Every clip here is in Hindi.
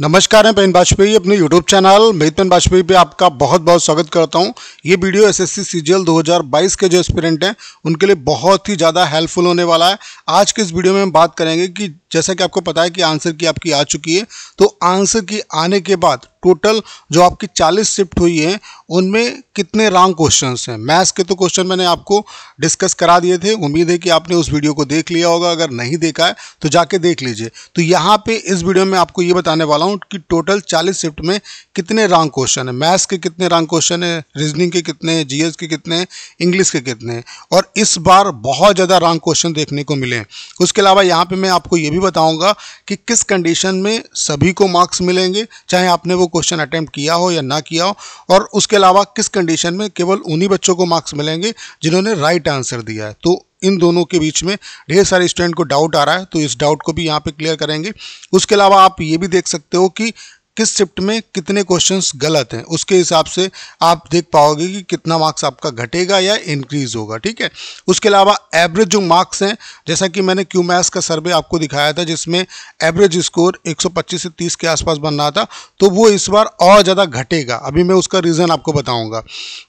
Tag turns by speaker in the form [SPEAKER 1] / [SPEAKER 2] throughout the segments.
[SPEAKER 1] नमस्कार मैं पेन वाजपेयी अपने यूट्यूब चैनल मेहित पेन वाजपेयी पे आपका बहुत बहुत स्वागत करता हूँ ये वीडियो एसएससी सीजीएल 2022 के जो एस्पिरेंट हैं उनके लिए बहुत ही ज़्यादा हेल्पफुल होने वाला है आज के इस वीडियो में हम बात करेंगे कि जैसा कि आपको पता है कि आंसर की आपकी आ चुकी है तो आंसर की आने के बाद टोटल जो आपकी 40 शिफ्ट हुई है उनमें कितने रॉन्ग क्वेश्चंस हैं मैथ्स के तो क्वेश्चन मैंने आपको डिस्कस करा दिए थे उम्मीद है कि आपने उस वीडियो को देख लिया होगा अगर नहीं देखा है तो जाके देख लीजिए तो यहाँ पे इस वीडियो में आपको ये बताने वाला हूँ कि टोटल चालीस शिफ्ट में कितने रॉन्ग क्वेश्चन है मैथ्स के कितने रॉन्ग क्वेश्चन है रीजनिंग के कितने हैं जी के कितने हैं इंग्लिश के कितने हैं और इस बार बहुत ज़्यादा रॉन्ग क्वेश्चन देखने को मिले हैं उसके अलावा यहाँ पर मैं आपको ये भी बताऊँगा कि किस कंडीशन में सभी को मार्क्स मिलेंगे चाहे आपने वो क्वेश्चन अटैम्प्ट किया हो या ना किया हो और उसके अलावा किस कंडीशन में केवल उन्हीं बच्चों को मार्क्स मिलेंगे जिन्होंने राइट आंसर दिया है तो इन दोनों के बीच में ढेर सारे स्टूडेंट को डाउट आ रहा है तो इस डाउट को भी यहाँ पे क्लियर करेंगे उसके अलावा आप ये भी देख सकते हो कि किस शिफ्ट में कितने क्वेश्चंस गलत हैं उसके हिसाब से आप देख पाओगे कि कितना मार्क्स आपका घटेगा या इंक्रीज होगा ठीक है उसके अलावा एवरेज जो मार्क्स हैं जैसा कि मैंने क्यू मैथ्स का सर्वे आपको दिखाया था जिसमें एवरेज स्कोर 125 से 30 के आसपास बन रहा था तो वो इस बार और ज़्यादा घटेगा अभी मैं उसका रीज़न आपको बताऊँगा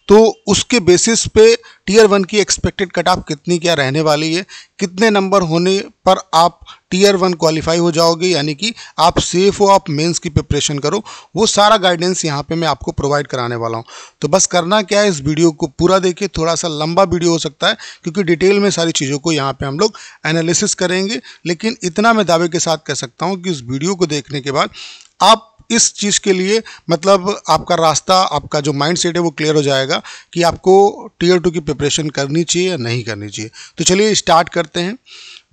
[SPEAKER 1] तो उसके बेसिस पे टीयर वन की एक्सपेक्टेड कट ऑफ कितनी क्या रहने वाली है कितने नंबर होने पर आप टीयर वन क्वालिफाई हो जाओगे यानी कि आप सेफ हो आप मेंस की प्रिपरेशन करो वो सारा गाइडेंस यहाँ पे मैं आपको प्रोवाइड कराने वाला हूँ तो बस करना क्या है इस वीडियो को पूरा देखिए थोड़ा सा लंबा वीडियो हो सकता है क्योंकि डिटेल में सारी चीज़ों को यहाँ पे हम लोग एनालिसिस करेंगे लेकिन इतना मैं दावे के साथ कह सकता हूँ कि इस वीडियो को देखने के बाद आप इस चीज़ के लिए मतलब आपका रास्ता आपका जो माइंड सेट है वो क्लियर हो जाएगा कि आपको टीयर टू की प्रिपरेशन करनी चाहिए या नहीं करनी चाहिए तो चलिए स्टार्ट करते हैं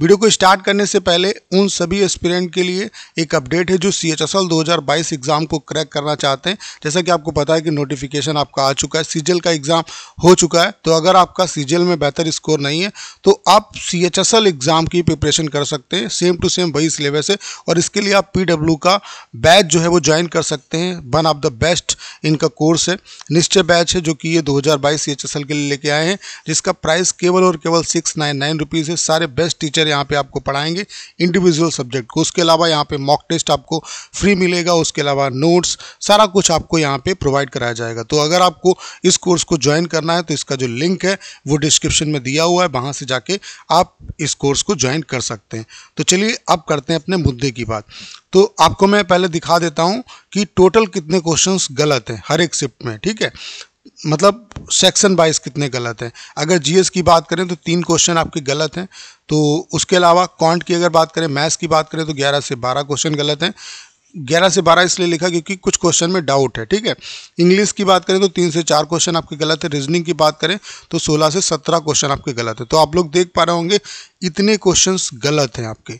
[SPEAKER 1] वीडियो को स्टार्ट करने से पहले उन सभी एस्पिरेंट के लिए एक अपडेट है जो सी एच एस एल दो हज़ार बाईस एग्ज़ाम को क्रैक करना चाहते हैं जैसा कि आपको पता है कि नोटिफिकेशन आपका आ चुका है सीजल का एग्ज़ाम हो चुका है तो अगर आपका सीजल में बेहतर स्कोर नहीं है तो आप C H S L exam की प्रिपरेशन कर सकते हैं सेम टू सेम वही सिलेबस है और इसके लिए आप पी डब्ल्यू का बैच जो है वो ज्वाइन कर सकते हैं वन ऑफ द बेस्ट इनका कोर्स है निश्चय बैच है जो कि ये 2022 एचएसएल के लिए लेके आए हैं जिसका प्राइस केवल और केवल सिक्स नाइन नाइन रुपीज़ है सारे बेस्ट टीचर यहाँ पे आपको पढ़ाएंगे इंडिविजुअल सब्जेक्ट को उसके अलावा यहाँ पे मॉक टेस्ट आपको फ्री मिलेगा उसके अलावा नोट्स सारा कुछ आपको यहाँ पे प्रोवाइड कराया जाएगा तो अगर आपको इस कोर्स को ज्वाइन करना है तो इसका जो लिंक है वो डिस्क्रिप्शन में दिया हुआ है वहाँ से जाके आप इस कोर्स को ज्वाइन कर सकते हैं तो चलिए अब करते हैं अपने मुद्दे की बात तो आपको मैं पहले दिखा देता हूँ बताऊं कि टोटल कितने क्वेश्चंस गलत हैं हर एक शिफ्ट में ठीक है मतलब सेक्शन वाइज कितने गलत हैं अगर जीएस की बात करें तो तीन क्वेश्चन आपके गलत हैं तो उसके अलावा कॉन्ट की अगर बात करें मैथ्स की बात करें तो 11 से 12 क्वेश्चन गलत हैं 11 से 12 इसलिए लिखा क्योंकि कुछ क्वेश्चन में डाउट है ठीक है इंग्लिश की बात करें तो तीन से चार क्वेश्चन आपके गलत है रीजनिंग की बात करें तो 16 से 17 क्वेश्चन आपके गलत है तो आप लोग देख पा रहे होंगे इतने क्वेश्चंस गलत हैं आपके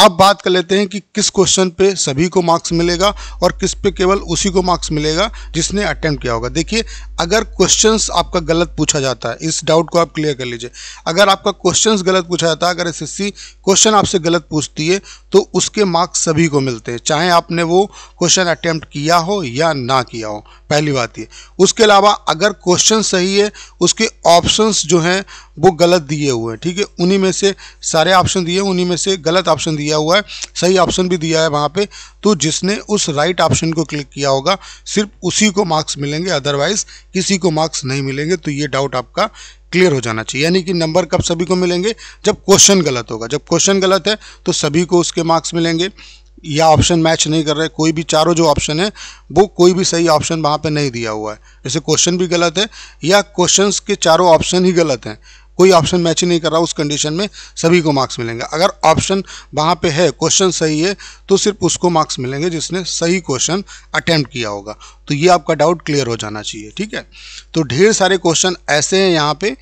[SPEAKER 1] अब बात कर लेते हैं कि किस क्वेश्चन पे सभी को मार्क्स मिलेगा और किस पे केवल उसी को मार्क्स मिलेगा जिसने अटेम्प्ट किया होगा देखिए अगर क्वेश्चंस आपका गलत पूछा जाता है इस डाउट को आप क्लियर कर लीजिए अगर आपका क्वेश्चंस गलत पूछा जाता है अगर एसएससी क्वेश्चन आपसे गलत पूछती है तो उसके मार्क्स सभी को मिलते हैं चाहे आपने वो क्वेश्चन अटैम्प्ट किया हो या ना किया हो पहली बात ये उसके अलावा अगर क्वेश्चन सही है उसके ऑप्शंस जो हैं वो गलत दिए हुए हैं ठीक है उन्हीं में से सारे ऑप्शन दिए उन्हीं में से गलत ऑप्शन दिया हुआ है सही ऑप्शन भी दिया है वहाँ पे तो जिसने उस राइट ऑप्शन को क्लिक किया होगा सिर्फ उसी को मार्क्स मिलेंगे अदरवाइज किसी को मार्क्स नहीं मिलेंगे तो ये डाउट आपका क्लियर हो जाना चाहिए यानी कि नंबर कब सभी को मिलेंगे जब क्वेश्चन गलत होगा जब क्वेश्चन गलत है तो सभी को उसके मार्क्स मिलेंगे या ऑप्शन मैच नहीं कर रहे कोई भी चारों जो ऑप्शन है वो कोई भी सही ऑप्शन वहाँ पे नहीं दिया हुआ है जैसे क्वेश्चन भी गलत है या क्वेश्चंस के चारों ऑप्शन ही गलत हैं कोई ऑप्शन मैच ही नहीं कर रहा उस कंडीशन में सभी को मार्क्स मिलेंगे अगर ऑप्शन वहाँ पे है क्वेश्चन सही है तो सिर्फ उसको मार्क्स मिलेंगे जिसने सही क्वेश्चन अटैम्प्ट किया होगा तो ये आपका डाउट क्लियर हो जाना चाहिए ठीक है तो ढेर सारे क्वेश्चन ऐसे हैं यहाँ पे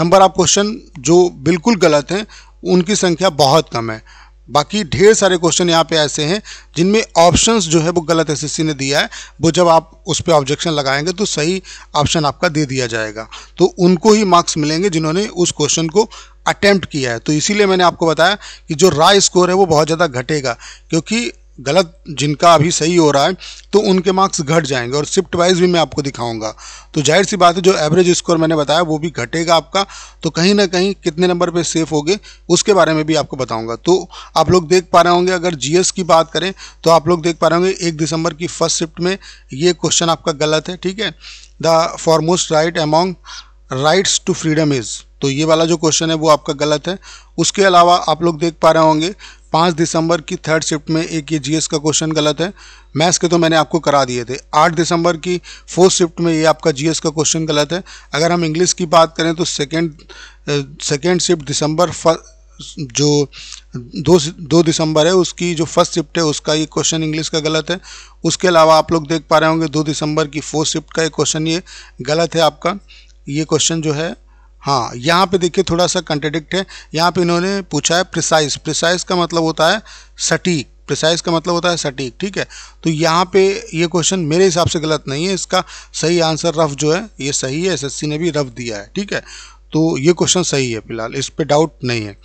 [SPEAKER 1] नंबर ऑफ क्वेश्चन जो बिल्कुल गलत हैं उनकी संख्या बहुत कम है बाकी ढेर सारे क्वेश्चन यहाँ पे ऐसे हैं जिनमें ऑप्शंस जो है वो गलत एस ने दिया है वो जब आप उस पर ऑब्जेक्शन लगाएंगे तो सही ऑप्शन आपका दे दिया जाएगा तो उनको ही मार्क्स मिलेंगे जिन्होंने उस क्वेश्चन को अटैम्प्ट किया है तो इसीलिए मैंने आपको बताया कि जो राय स्कोर है वो बहुत ज़्यादा घटेगा क्योंकि गलत जिनका अभी सही हो रहा है तो उनके मार्क्स घट जाएंगे और शिफ्ट वाइज भी मैं आपको दिखाऊंगा तो जाहिर सी बात है जो एवरेज स्कोर मैंने बताया वो भी घटेगा आपका तो कहीं ना कहीं कितने नंबर पे सेफ होगे उसके बारे में भी आपको बताऊंगा तो आप लोग देख पा रहे होंगे अगर जीएस की बात करें तो आप लोग देख पा रहे होंगे एक दिसंबर की फर्स्ट शिफ्ट में ये क्वेश्चन आपका गलत है ठीक है the foremost right among rights to freedom is तो ये वाला जो क्वेश्चन है वो आपका गलत है उसके अलावा आप लोग देख पा रहे होंगे पाँच दिसंबर की थर्ड शिफ्ट में एक ये जीएस का क्वेश्चन गलत है मैथ्स के तो मैंने आपको करा दिए थे आठ दिसंबर की फोर्थ शिफ्ट में ये आपका जीएस का क्वेश्चन गलत है अगर हम इंग्लिश की बात करें तो सेकेंड सेकेंड शिफ्ट दिसंबर जो दो दो दिसंबर है उसकी जो फर्स्ट शिफ्ट है उसका ये क्वेश्चन इंग्लिश का गलत है उसके अलावा आप लोग देख पा रहे होंगे दो दिसंबर की फोर्थ शिफ्ट का ये क्वेश्चन ये गलत है आपका ये क्वेश्चन जो है हाँ यहाँ पे देखिए थोड़ा सा कंट्रेडिक्ट है यहाँ पे इन्होंने पूछा है प्रिसाइज प्रिसाइज का मतलब होता है सटीक प्रिसाइज का मतलब होता है सटीक ठीक है तो यहाँ पे ये क्वेश्चन मेरे हिसाब से गलत नहीं है इसका सही आंसर रफ जो है ये सही है एसएससी ने भी रफ दिया है ठीक है तो ये क्वेश्चन सही है फिलहाल इस पर डाउट नहीं है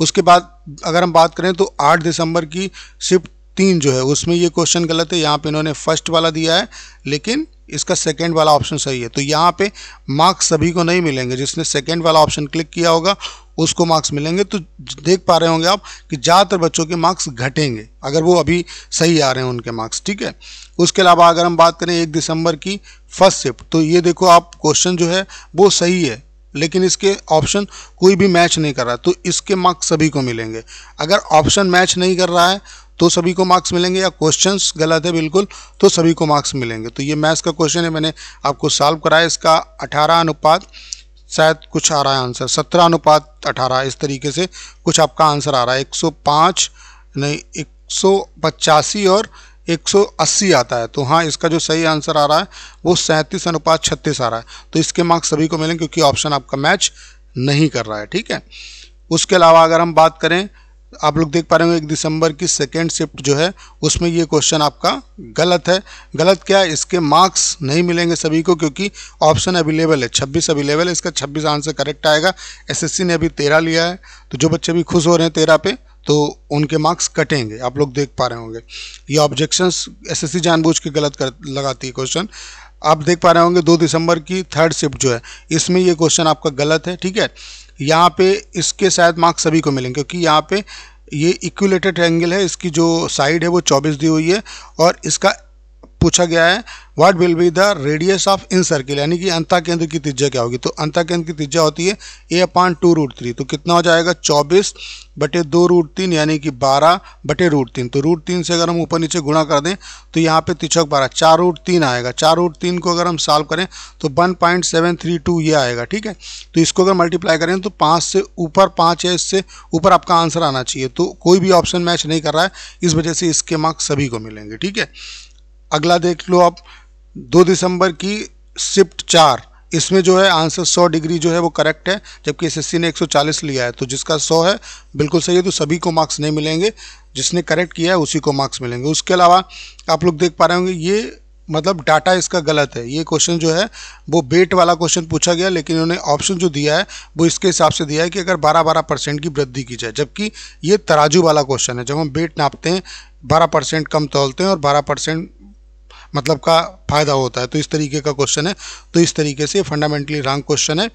[SPEAKER 1] उसके बाद अगर हम बात करें तो आठ दिसंबर की शिफ्ट तीन जो है उसमें ये क्वेश्चन गलत है यहाँ पे इन्होंने फर्स्ट वाला दिया है लेकिन इसका सेकंड वाला ऑप्शन सही है तो यहाँ पे मार्क्स सभी को नहीं मिलेंगे जिसने सेकंड वाला ऑप्शन क्लिक किया होगा उसको मार्क्स मिलेंगे तो देख पा रहे होंगे आप कि ज़्यादातर बच्चों के मार्क्स घटेंगे अगर वो अभी सही आ रहे हैं उनके मार्क्स ठीक है उसके अलावा अगर हम बात करें एक दिसंबर की फर्स्ट शिफ्ट तो ये देखो आप क्वेश्चन जो है वो सही है लेकिन इसके ऑप्शन कोई भी मैच नहीं कर रहा तो इसके मार्क्स सभी को मिलेंगे अगर ऑप्शन मैच नहीं कर रहा है तो सभी को मार्क्स मिलेंगे या क्वेश्चंस गलत है बिल्कुल तो सभी को मार्क्स मिलेंगे तो ये मैथ्स का क्वेश्चन है मैंने आपको सॉल्व कराया इसका अठारह अनुपात शायद कुछ आ रहा है आंसर सत्रह अनुपात अठारह इस तरीके से कुछ आपका आंसर आ रहा है एक सौ पाँच नहीं एक सौ पचासी और 180 आता है तो हाँ इसका जो सही आंसर आ रहा है वो सैंतीस अनुपात छत्तीस आ रहा है तो इसके मार्क्स सभी को मिलेंगे क्योंकि ऑप्शन आपका मैच नहीं कर रहा है ठीक है उसके अलावा अगर हम बात करें आप लोग देख पा रहे होंगे दिसंबर की सेकेंड शिफ्ट जो है उसमें ये क्वेश्चन आपका गलत है गलत क्या है इसके मार्क्स नहीं मिलेंगे सभी को क्योंकि ऑप्शन अवेलेबल है 26 अवेलेबल है इसका 26 आंसर करेक्ट आएगा एसएससी ने अभी तेरह लिया है तो जो बच्चे भी खुश हो रहे हैं तेरह पे तो उनके मार्क्स कटेंगे आप लोग देख पा रहे होंगे ये ऑब्जेक्शंस एसएससी जानबूझ के गलत कर लगाती है क्वेश्चन आप देख पा रहे होंगे दो दिसंबर की थर्ड शिफ्ट जो है इसमें ये क्वेश्चन आपका गलत है ठीक है यहाँ पे इसके शायद मार्क्स सभी को मिलेंगे क्योंकि यहाँ पे ये इक्विलेटेड एंगल है इसकी जो साइड है वो 24 दी हुई है और इसका पूछा गया है what will be the radius of in circle यानी कि अंता केंद्र की त्रिज्या क्या होगी तो अंता केंद्र की त्रिज्या होती है a upon two root three तो कितना हो जाएगा चौबीस बटे दो रूट तीन यानी कि बारह बटे रूट तीन तो रूट तीन से अगर हम ऊपर नीचे गुणा कर दें तो यहाँ पे तिछक बारह चार रूट तीन आएगा चार रूट तीन को अगर हम सॉल्व करें तो one point seven three two ये आएगा ठीक है तो इसको अगर मल्टीप्लाई करें तो पाँच से ऊपर पाँच है इससे ऊपर आपका आंसर आना चाहिए तो कोई भी ऑप्शन मैच नहीं कर रहा है इस वजह से इसके मार्क्स सभी को मिलेंगे ठीक है अगला देख लो आप दो दिसंबर की शिफ्ट चार इसमें जो है आंसर 100 डिग्री जो है वो करेक्ट है जबकि एसएससी ने 140 लिया है तो जिसका 100 है बिल्कुल सही है तो सभी को मार्क्स नहीं मिलेंगे जिसने करेक्ट किया है उसी को मार्क्स मिलेंगे उसके अलावा आप लोग देख पा रहे होंगे ये मतलब डाटा इसका गलत है ये क्वेश्चन जो है वो बेट वाला क्वेश्चन पूछा गया लेकिन उन्होंने ऑप्शन जो दिया है वो इसके हिसाब से दिया है कि अगर 12 12 परसेंट की वृद्धि की जाए जबकि ये तराजू वाला क्वेश्चन है जब हम बेट नापते हैं 12 परसेंट कम तोलते हैं और 12 परसेंट मतलब का फ़ायदा होता है तो इस तरीके का क्वेश्चन है तो इस तरीके से फंडामेंटली रॉन्ग क्वेश्चन है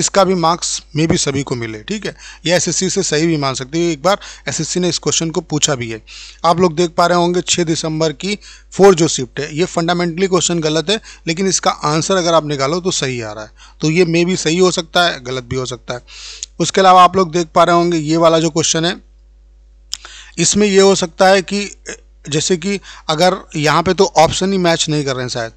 [SPEAKER 1] इसका भी मार्क्स मे भी सभी को मिले ठीक है ये एसएससी से सही भी मान सकते हो एक बार एसएससी ने इस क्वेश्चन को पूछा भी है आप लोग देख पा रहे होंगे छः दिसंबर की फोर जो शिफ्ट है ये फंडामेंटली क्वेश्चन गलत है लेकिन इसका आंसर अगर आप निकालो तो सही आ रहा है तो ये मे भी सही हो सकता है गलत भी हो सकता है उसके अलावा आप लोग देख पा रहे होंगे ये वाला जो क्वेश्चन है इसमें यह हो सकता है कि जैसे कि अगर यहाँ पे तो ऑप्शन ही मैच नहीं कर रहे हैं शायद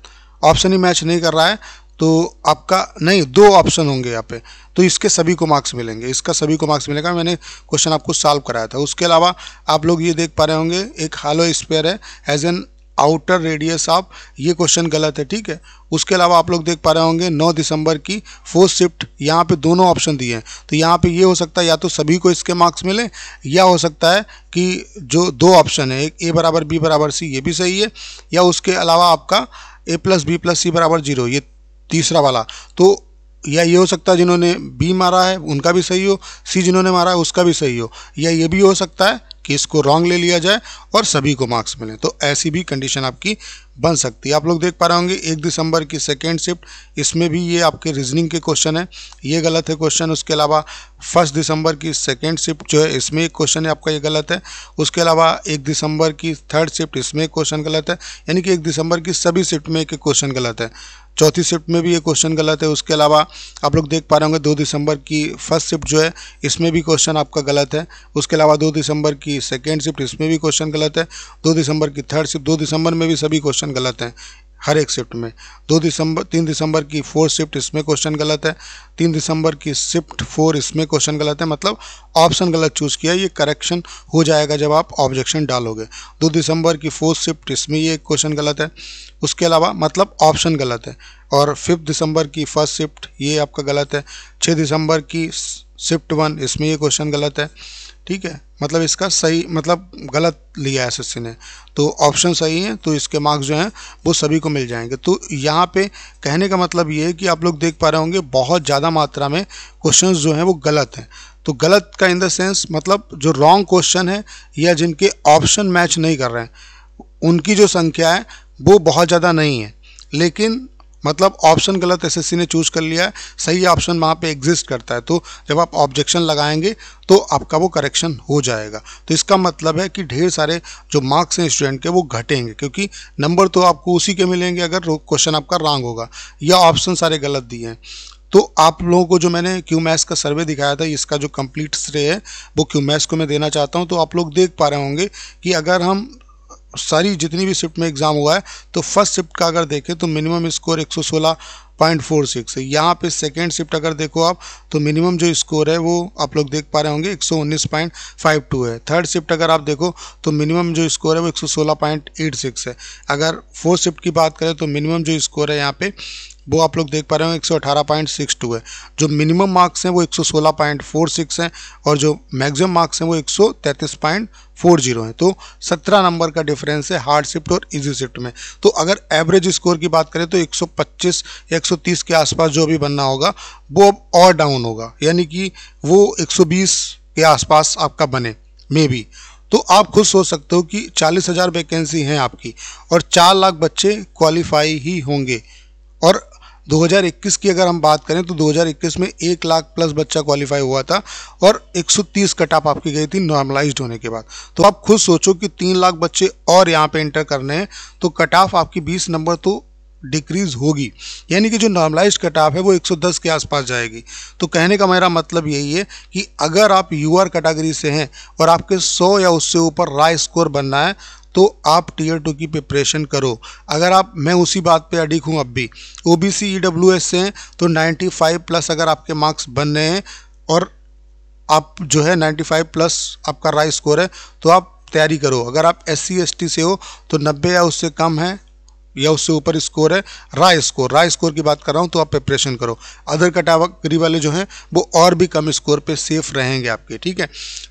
[SPEAKER 1] ऑप्शन ही मैच नहीं कर रहा है तो आपका नहीं दो ऑप्शन होंगे यहाँ पे तो इसके सभी को मार्क्स मिलेंगे इसका सभी को मार्क्स मिलेगा मैंने क्वेश्चन आपको सॉल्व कराया था उसके अलावा आप लोग ये देख पा रहे होंगे एक हालो स्पेयर है as an outer radius of ये क्वेश्चन गलत है ठीक है उसके अलावा आप लोग देख पा रहे होंगे 9 दिसंबर की फोर्थ शिफ्ट यहाँ पे दोनों ऑप्शन दिए हैं तो यहाँ पे ये हो सकता है या तो सभी को इसके मार्क्स मिले या हो सकता है कि जो दो ऑप्शन है एक ए बराबर बी बराबर सी ये भी सही है या उसके अलावा आपका a plus b plus c बराबर जीरो ये तीसरा वाला तो या ये हो सकता है जिन्होंने बी मारा है उनका भी सही हो सी जिन्होंने मारा है उसका भी सही हो या ये भी हो सकता है केस को रॉन्ग ले लिया जाए और सभी को मार्क्स मिले तो ऐसी भी कंडीशन आपकी बन सकती है आप लोग देख पा रहे होंगे एक दिसंबर की सेकेंड शिफ्ट इसमें भी ये आपके रीजनिंग के क्वेश्चन है ये गलत है क्वेश्चन उसके अलावा फर्स्ट दिसंबर की सेकेंड शिफ्ट जो है इसमें एक क्वेश्चन है आपका ये गलत है उसके अलावा एक दिसंबर की थर्ड शिफ्ट इसमें एक क्वेश्चन गलत है यानी कि एक दिसंबर की सभी शिफ्ट में एक क्वेश्चन गलत है चौथी शिफ्ट में भी ये क्वेश्चन गलत है उसके अलावा आप लोग देख पा रहे होंगे दो दिसंबर की फर्स्ट शिफ्ट जो है इसमें भी क्वेश्चन आपका गलत है उसके अलावा दो दिसंबर की सेकेंड शिफ्ट इसमें भी क्वेश्चन गलत है दो दिसंबर की थर्ड शिफ्ट दो दिसंबर में भी सभी क्वेश्चन क्वेश्चन गलत हैं हर एक शिफ्ट में दो दिसंबर तीन दिसंबर की फोर शिफ्ट इसमें क्वेश्चन गलत है तीन दिसंबर की शिफ्ट फोर इसमें क्वेश्चन गलत है मतलब ऑप्शन गलत चूज़ किया ये करेक्शन हो जाएगा जब आप ऑब्जेक्शन डालोगे दो दिसंबर की फोर्थ शिफ्ट इसमें ये क्वेश्चन गलत है उसके अलावा मतलब ऑप्शन गलत है और फिफ्थ दिसंबर की फर्स्ट शिफ्ट ये आपका गलत है छः दिसंबर की शिफ्ट वन इसमें ये क्वेश्चन गलत है ठीक है मतलब इसका सही मतलब गलत लिया है एस ने तो ऑप्शन सही है तो इसके मार्क्स जो हैं वो सभी को मिल जाएंगे तो यहाँ पे कहने का मतलब ये है कि आप लोग देख पा रहे होंगे बहुत ज़्यादा मात्रा में क्वेश्चंस जो हैं वो गलत हैं तो गलत का इन द सेंस मतलब जो रॉन्ग क्वेश्चन है या जिनके ऑप्शन मैच नहीं कर रहे हैं उनकी जो संख्या है वो बहुत ज़्यादा नहीं है लेकिन मतलब ऑप्शन गलत एसएससी ने चूज़ कर लिया है सही ऑप्शन वहाँ पे एग्जिस्ट करता है तो जब आप ऑब्जेक्शन लगाएंगे तो आपका वो करेक्शन हो जाएगा तो इसका मतलब है कि ढेर सारे जो मार्क्स हैं स्टूडेंट के वो घटेंगे क्योंकि नंबर तो आपको उसी के मिलेंगे अगर क्वेश्चन आपका रॉन्ग होगा या ऑप्शन सारे गलत दिए हैं तो आप लोगों को जो मैंने क्यू मैथ्स का सर्वे दिखाया था इसका जो कंप्लीट श्रेय है वो क्यू मैथ्स को मैं देना चाहता हूँ तो आप लोग देख पा रहे होंगे कि अगर हम सारी जितनी भी शिफ्ट में एग्ज़ाम हुआ है तो फर्स्ट शिफ्ट का अगर देखें तो minimum score 116 point four six यहाँ पे सेकेंड शिफ्ट अगर देखो आप तो मिनिमम जो स्कोर है वो आप लोग देख पा रहे होंगे एक सौ उन्नीस पॉइंट फाइव टू है थर्ड शिफ्ट अगर आप देखो तो मिनिमम जो स्कोर है वो एक सौ सोलह पॉइंट एट सिक्स है अगर फोर्थ शिफ्ट की बात करें तो मिनिमम जो स्कोर है यहाँ पे वो आप लोग देख पा रहे हो टू है जो मिनिमम मार्क्स हैं वो एक सौ सोलह पॉइंट फोर सिक्स हैं और जो मैक्सिमम मार्क्स हैं वो एक सौ तैंतीस पॉइंट फोर जीरो हैं तो सत्रह नंबर का डिफरेंस है हार्ड शिफ्ट और इजी शिफ्ट में तो अगर एवरेज स्कोर की बात करें तो एक पच्चीस या 130 के आसपास जो भी बनना होगा वो अब और डाउन होगा यानी कि वो 120 के आसपास आपका बने मे बी तो आप खुद सोच सकते हो कि चालीस हज़ार वैकेंसी हैं आपकी और चार लाख बच्चे क्वालिफाई ही होंगे और 2021 की अगर हम बात करें तो 2021 में एक लाख प्लस बच्चा क्वालिफाई हुआ था और 130 कट ऑफ आपकी गई थी नॉर्मलाइज होने के बाद तो आप खुद सोचो कि तीन लाख बच्चे और यहाँ पे इंटर करने हैं तो कट ऑफ आपकी 20 नंबर तो डिक्रीज़ होगी यानी कि जो नॉर्मलाइज कट ऑफ है वो 110 के आसपास जाएगी तो कहने का मेरा मतलब यही है कि अगर आप यू आर कैटागरी से हैं और आपके 100 या उससे ऊपर राय स्कोर बनना है तो आप टीयर टू की प्रिपरेशन करो अगर आप मैं उसी बात पे अडिक हूँ अब भी O B C E W S से हैं तो 95 प्लस अगर आपके मार्क्स बन रहे हैं और आप जो है 95 प्लस आपका राय स्कोर है तो आप तैयारी करो अगर आप एस सी एस टी से हो तो 90 या उससे कम है या उससे ऊपर स्कोर है राय स्कोर राय स्कोर की बात कर रहा हूँ तो आप प्रिपरेशन करो अदर कटावरी वाले जो हैं वो और भी कम स्कोर पे सेफ रहेंगे आपके ठीक है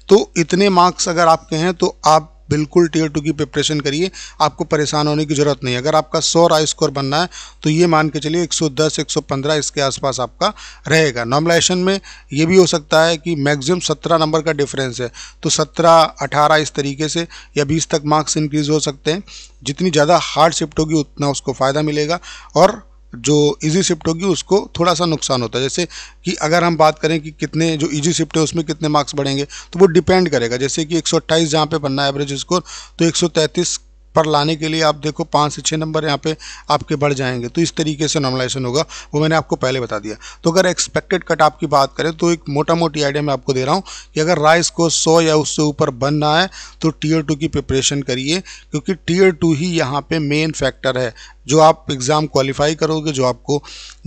[SPEAKER 1] तो इतने मार्क्स अगर आपके हैं तो आप बिल्कुल टीयर टू की प्रिपरेशन करिए आपको परेशान होने की ज़रूरत नहीं अगर आपका सौ राय स्कोर बनना है तो ये मान के चलिए 110 115 इसके आसपास आपका रहेगा नॉर्मलाइजेशन में ये भी हो सकता है कि मैक्सिमम 17 नंबर का डिफरेंस है तो 17 18 इस तरीके से या 20 तक मार्क्स इंक्रीज़ हो सकते हैं जितनी ज़्यादा हार्ड शिफ्ट होगी उतना उसको फ़ायदा मिलेगा और जो इजी शिफ्ट होगी उसको थोड़ा सा नुकसान होता है जैसे कि अगर हम बात करें कि कितने जो इजी शिफ्ट है उसमें कितने मार्क्स बढ़ेंगे तो वो डिपेंड करेगा जैसे कि एक सौ अट्ठाईस जहाँ पर बनना है एवरेज स्कोर तो एक सौ तैंतीस पर लाने के लिए आप देखो पाँच से छः नंबर यहाँ पे आपके बढ़ जाएंगे तो इस तरीके से नॉर्मलाइजेशन होगा वो मैंने आपको पहले बता दिया तो अगर एक्सपेक्टेड कट आपकी बात करें तो एक मोटा मोटी आइडिया मैं आपको दे रहा हूँ कि अगर राइस को सौ या उससे ऊपर बनना है तो टीयर टू की प्रिपरेशन करिए क्योंकि टीयर टू ही यहाँ पर मेन फैक्टर है जो आप एग्ज़ाम क्वालिफाई करोगे जो आपको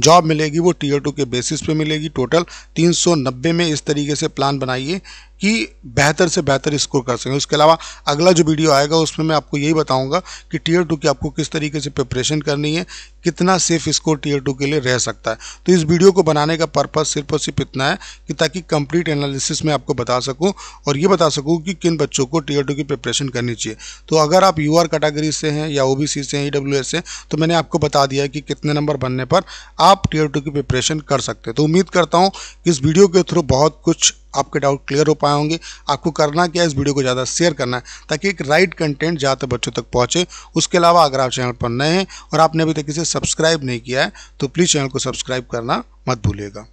[SPEAKER 1] जॉब मिलेगी वो टीयर टू के बेसिस पे मिलेगी टोटल 390 में इस तरीके से प्लान बनाइए कि बेहतर से बेहतर स्कोर कर सकें उसके अलावा अगला जो वीडियो आएगा उसमें मैं आपको यही बताऊंगा कि टीयर टू की आपको किस तरीके से प्रिपरेशन करनी है कितना सेफ स्कोर टीयर टू के लिए रह सकता है तो इस वीडियो को बनाने का पर्पज़ सिर्फ और सिर्फ इतना है कि ताकि कंप्लीट एनालिसिस में आपको बता सकूँ और ये बता सकूँ कि किन बच्चों को टीयर टू की प्रिपरेशन करनी चाहिए तो अगर आप यू कैटेगरी से हैं या ओ से हैं ई से तो मैंने आपको बता दिया कि कितने नंबर बनने पर आप टीयर टू की प्रिपरेशन कर सकते हैं तो उम्मीद करता हूँ कि इस वीडियो के थ्रू बहुत कुछ आपके डाउट क्लियर हो पाए होंगे आपको करना क्या है इस वीडियो को ज़्यादा शेयर करना है ताकि एक राइट कंटेंट ज़्यादा बच्चों तक पहुँचे उसके अलावा अगर आप चैनल पर नए हैं और आपने अभी तक इसे सब्सक्राइब नहीं किया है तो प्लीज़ चैनल को सब्सक्राइब करना मत भूलिएगा